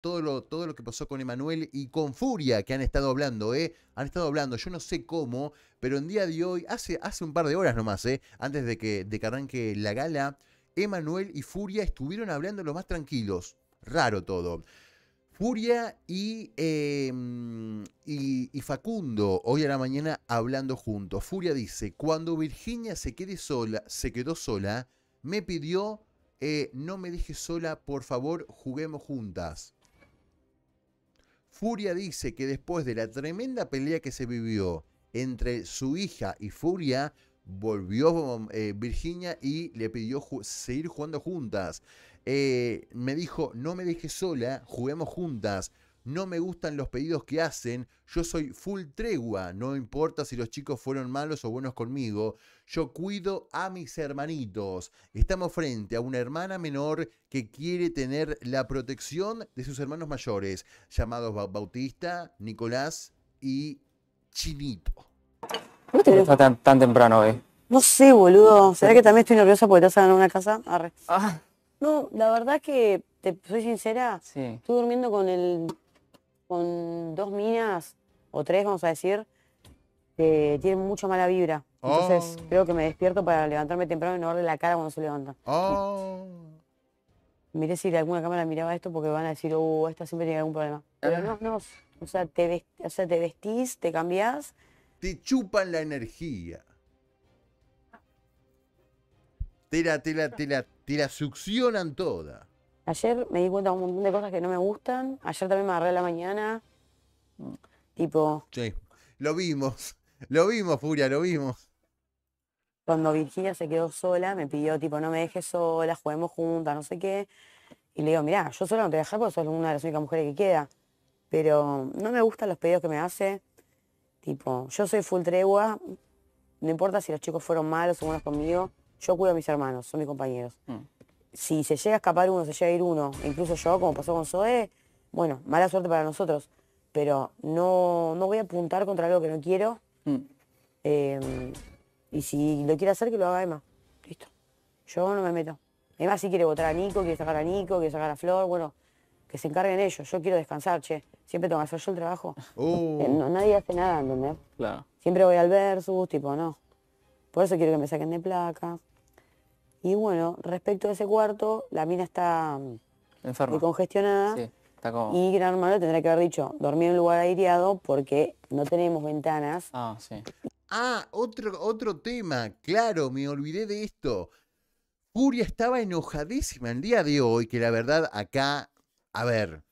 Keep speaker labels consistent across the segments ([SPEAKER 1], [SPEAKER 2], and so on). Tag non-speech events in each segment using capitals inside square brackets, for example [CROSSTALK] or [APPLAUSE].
[SPEAKER 1] todo lo, que pasó con Emanuel y con Furia, que han estado hablando, ¿eh? Han estado hablando, yo no sé cómo, pero en día de hoy, hace, hace un par de horas nomás, ¿eh? Antes de que, de arranque la gala, Emanuel y Furia estuvieron hablando los más tranquilos. Raro todo. Furia em, y, y, Facundo hoy a la mañana hablando juntos. Furia dice, cuando Virginia se, quede sola, se quedó sola, me pidió, eh, no me dejes sola, por favor, juguemos juntas. Furia dice que después de la tremenda pelea que se vivió entre su hija y Furia, volvió eh, Virginia y le pidió seguir jugando juntas. Eh, me dijo, no me dejes sola, juguemos juntas no me gustan los pedidos que hacen, yo soy full tregua, no importa si los chicos fueron malos o buenos conmigo, yo cuido a mis hermanitos. Estamos frente a una hermana menor que quiere tener la protección de sus hermanos mayores, llamados Bautista, Nicolás y Chinito.
[SPEAKER 2] ¿Cómo te tan, temprano hoy? Eh. No sé, boludo. ¿Será que también estoy nerviosa porque te vas a ganar una casa? Ah. No, la verdad que, te soy sincera, sí. estoy durmiendo con el con dos minas, o tres vamos a decir, que tienen mucha mala vibra. Entonces oh. creo que me despierto para levantarme temprano y no darle la cara cuando se levanta.
[SPEAKER 1] Oh.
[SPEAKER 2] Miré si alguna cámara miraba esto porque van a decir, oh, esta siempre tiene algún problema. Pero no, no. O sea, te, o sea, te vestís, te cambiás.
[SPEAKER 1] Te chupan la energía. Te la, te la, te la succionan toda. Ayer me di cuenta de un montón de cosas que no me gustan.
[SPEAKER 2] Ayer también me agarré la mañana. Tipo.
[SPEAKER 1] Sí. Lo vimos. Lo vimos, Furia, lo vimos.
[SPEAKER 2] Cuando Virginia se quedó sola, me pidió, tipo, no me dejes sola, juguemos juntas, no sé qué. Y le digo, mirá, yo solo no te voy a porque sos una de las únicas mujeres que queda. Pero no me gustan los pedidos que me hace. Tipo, yo soy full tregua. No importa si los chicos fueron malos o buenos conmigo. Yo cuido a mis hermanos, son mis compañeros. Mm si se llega a escapar uno, se llega a ir uno, incluso yo, como pasó con Zoe, bueno, mala suerte para nosotros, pero no, voy a apuntar contra algo que no quiero. Mm. Em, y si lo quiere hacer, que lo haga Emma. Listo. Yo no me meto. Emma sí quiere votar a Nico, quiere sacar a Nico, quiere sacar a Flor, bueno, que se encarguen ellos. Yo quiero descansar, che. Siempre tengo que hacer yo el trabajo. Uh. Eh, nadie hace nada, ¿entendés? Claro. Siempre voy al versus, tipo, no. Por eso quiero que me saquen de placa. Y bueno, respecto a ese cuarto, la mina está mm, Enferma. y congestionada. Sí, está como... Y Gran Hermano tendrá que haber dicho, dormí en un lugar aireado porque no tenemos ventanas.
[SPEAKER 1] Ah, sí. Ah, otro, otro tema, claro, me olvidé de esto. Curia estaba enojadísima el día de hoy, que la verdad acá, a ver,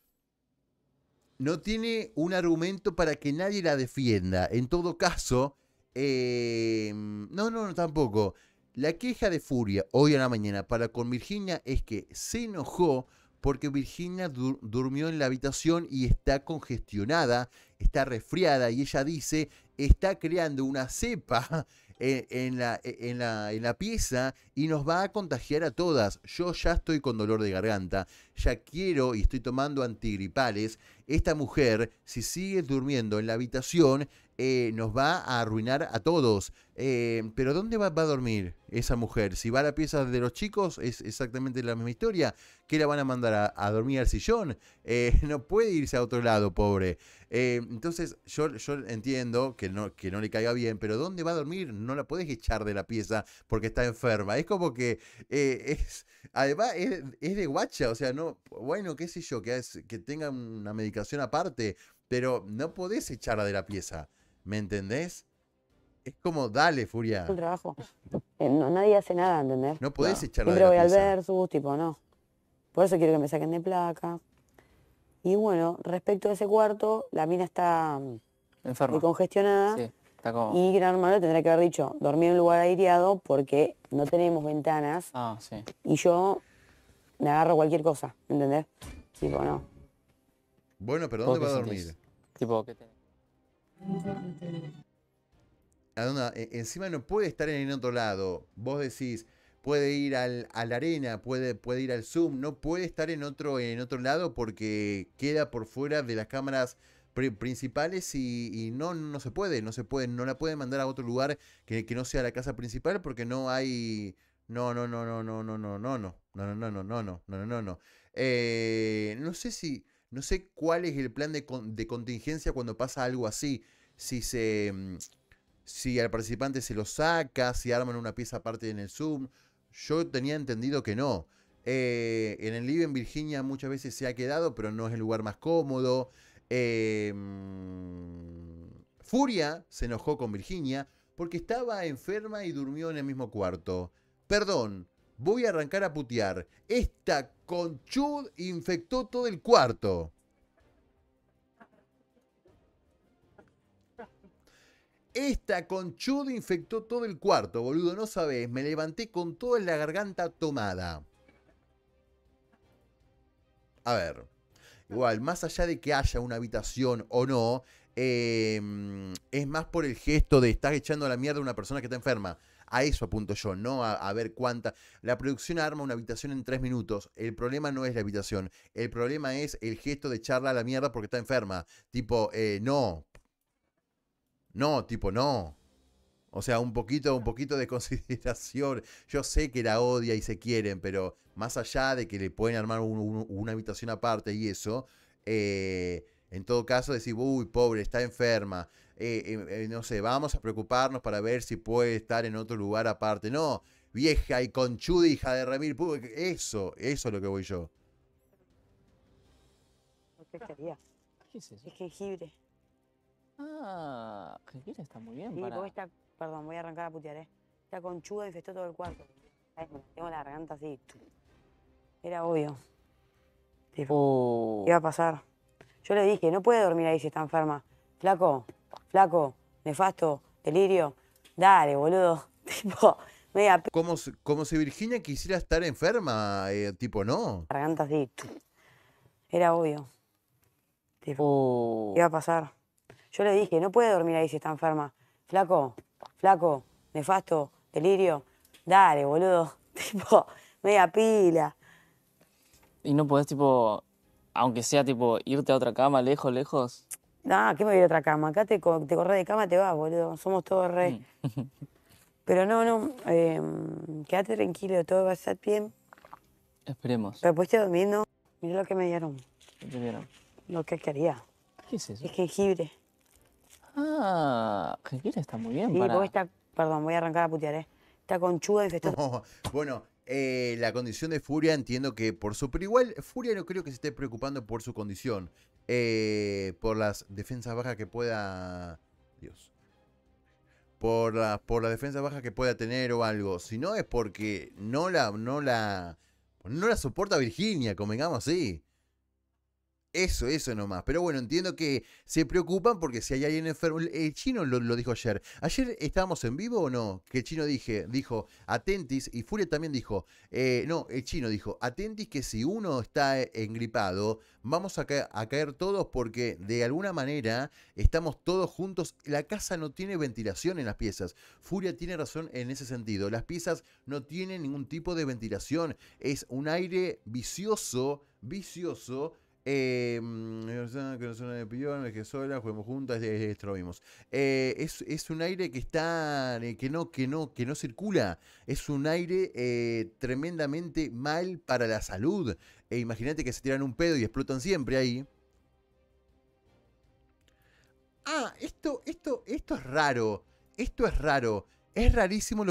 [SPEAKER 1] no tiene un argumento para que nadie la defienda. En todo caso, eh, no, no, no, tampoco. La queja de Furia hoy en la mañana para con Virginia es que se enojó porque Virginia durmió en la habitación y está congestionada, está resfriada y ella dice, está creando una cepa en, la, en, en la pieza y nos va a contagiar a todas. Yo ya estoy con dolor de garganta, ya quiero y estoy tomando antigripales. Esta mujer, si sigue durmiendo en la habitación, eh, nos va a arruinar a todos. Eh, pero ¿dónde va, a dormir esa mujer? Si va a la pieza de los chicos, es exactamente la misma historia. ¿Qué la van a mandar a, dormir al sillón? Eh, [LAUGHS] no puede irse a otro lado, pobre. entonces, yo, yo entiendo que no, que no le caiga bien, pero ¿dónde va a dormir? no la puedes echar de la pieza porque está enferma. Es como que eh, es, además es, de guacha, o sea, no, bueno, qué sé yo, que, tenga una medicación aparte, pero no podés echarla de la pieza, ¿me entendés? Es como, dale, Furia. El trabajo. Eh, no, nadie hace nada, ¿entendés? No podés echarla de la voy al versus,
[SPEAKER 2] tipo, no. Por eso quiero que me saquen de placa. Y bueno, respecto a ese cuarto, la mina está mm, Enferma. y congestionada. Y gran hermano tendría que haber dicho, dormí en un lugar aireado porque no tenemos ventanas. Ah, sí. Y yo me agarro cualquier cosa, ¿entendés? Tipo, no.
[SPEAKER 1] Bueno, pero ¿dónde va a dormir? Tipo, ah, eh, encima no puede estar en otro lado. Vos decís, puede ir a la arena, puede, puede ir al Zoom, no puede estar en otro, en otro lado porque queda por fuera de las cámaras principales y, y, no, no se puede, no se puede, no la pueden mandar a otro lugar que, que no sea la casa principal porque no hay... No, no, no, no, no, no, no, no, no, no, no, no, no, no, no, no, no. no, no sé si, no sé cuál es el plan de, con, de contingencia cuando pasa algo así. Si se, si al participante se lo saca, si arman una pieza aparte en el Zoom. Yo tenía entendido que no. Eh, en el live en Virginia muchas veces se ha quedado, pero no es el lugar más cómodo. Em, Furia se enojó con Virginia porque estaba enferma y durmió en el mismo cuarto. Perdón, voy a arrancar a putear. Esta conchud infectó todo el cuarto. Esta conchud infectó todo el cuarto, boludo, no sabes. Me levanté con toda la garganta tomada. A ver. Igual, más allá de que haya una habitación o no, em, es más por el gesto de estás echando a la mierda a una persona que está enferma. A eso apunto yo, no a, ver cuánta. La producción arma una habitación en tres minutos. El problema no es la habitación. El problema es el gesto de echarla a la mierda porque está enferma. Tipo, eh, no. No, tipo, no. O sea, un poquito, un poquito de [LAUGHS] consideración. Yo sé que la odia y se quieren, pero más allá de que le pueden armar una habitación aparte y eso, eh, en todo caso decir, uy, pobre, está enferma. Eh, eh, no sé, vamos a preocuparnos para ver si puede estar en otro lugar aparte. No, vieja y conchuda hija de Ramir, Eso, eso es lo que voy yo.
[SPEAKER 2] ¿Qué sería? es eso? Es jengibre. Ah, jengibre está muy bien para... Perdón, voy a arrancar a putear, ¿eh? La conchuda infestó todo el cuarto. tengo la garganta así. Era obvio. iba oh. a pasar? Yo le dije, no puede dormir ahí si está enferma. Flaco, flaco, nefasto,
[SPEAKER 1] delirio. Dale, boludo. [LAUGHS] Tipo, media... Como, si Virginia quisiera estar enferma, eh, tipo, no. garganta así. Era obvio.
[SPEAKER 2] Tipo, iba oh. a pasar? Yo le dije, no puede dormir ahí si está enferma. Flaco, flaco, nefasto, delirio, dale, boludo, [LAUGHS] tipo, media pila. ¿Y no podés, tipo, aunque sea, tipo, irte a otra cama, lejos, lejos? No, ¿qué me voy a otra cama? Acá te, te de cama, te vas, boludo, somos todos re... Mm. [LAUGHS] Pero no, no, eh, quédate tranquilo, todo va a estar bien. Esperemos. Pero pues durmiendo, mira lo que me dieron. ¿Qué te dieron? Lo que quería. ¿Qué es eso? Es jengibre. Ah, está
[SPEAKER 1] muy bien. para... está,
[SPEAKER 2] perdón, voy a arrancar a putear, ¿eh? Está conchuda y festosa. [LAUGHS]
[SPEAKER 1] bueno, eh, la condición de Furia entiendo que por su... Pero igual Furia no creo que se esté preocupando por su condición. Eh, por las defensas bajas que pueda... Dios. Por las por la defensas bajas que pueda tener o algo. Si no es porque no la... No la, no la soporta Virginia, convengamos así. Eso, eso nomás. Pero bueno, entiendo que se preocupan porque si hay alguien enfermo. El chino lo, dijo ayer. ¿Ayer estábamos en vivo o no? Que el chino dije, dijo, atentis, y Furia también dijo, eh, no, el chino dijo, atentis que si uno está e, engripado, vamos a caer todos porque de alguna manera estamos todos juntos. La casa no tiene ventilación en las piezas. Furia tiene razón en ese sentido. Las piezas no tienen ningún tipo de ventilación. Es un aire vicioso, vicioso eh, mm, que no de es que sola, juntas, eh, es, es, un aire que está. Eh, que no, que no, que no circula. Es un aire tremendamente mal para la salud. E Imagínate que se tiran un pedo y explotan siempre ahí. Ah, esto, esto, esto es raro. Esto es raro. Es rarísimo